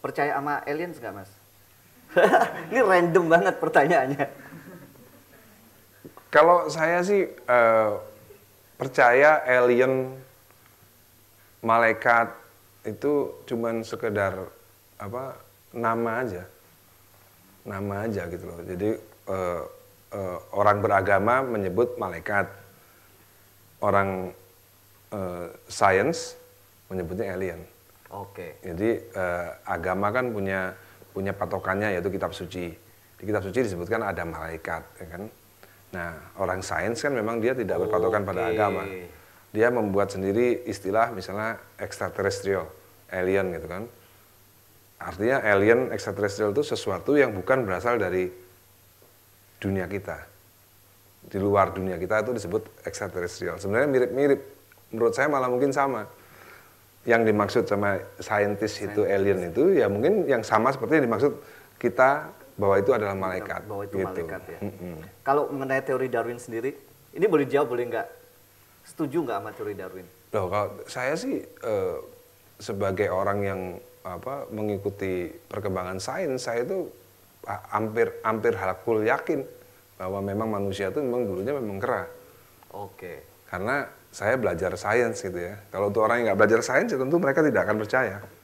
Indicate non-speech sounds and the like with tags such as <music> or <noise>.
Percaya sama aliens nggak mas? <laughs> Ini random banget pertanyaannya. Kalau saya sih uh, percaya alien malaikat itu cuman sekedar apa nama aja nama aja gitu loh jadi uh, uh, orang beragama menyebut malaikat orang uh, science menyebutnya alien Oke. Okay. Jadi eh, agama kan punya punya patokannya yaitu kitab suci. Di kitab suci disebutkan ada malaikat, ya kan? Nah, orang sains kan memang dia tidak berpatokan okay. pada agama. Dia membuat sendiri istilah misalnya extraterrestrial, alien gitu kan. Artinya alien extraterrestrial itu sesuatu yang bukan berasal dari dunia kita. Di luar dunia kita itu disebut extraterrestrial. Sebenarnya mirip-mirip. Menurut saya malah mungkin sama yang dimaksud sama saintis itu alien itu ya mungkin yang sama seperti yang dimaksud kita bahwa itu adalah malaikat. Bahwa itu gitu. malaikat ya. Mm -hmm. Kalau mengenai teori Darwin sendiri, ini boleh jawab boleh nggak? Setuju nggak sama teori Darwin? Loh, kalau saya sih eh, sebagai orang yang apa mengikuti perkembangan sains, saya itu hampir hampir hakul yakin bahwa memang manusia itu memang dulunya memang kera. Oke. Okay karena saya belajar sains gitu ya. Kalau untuk orang yang nggak belajar sains ya tentu mereka tidak akan percaya.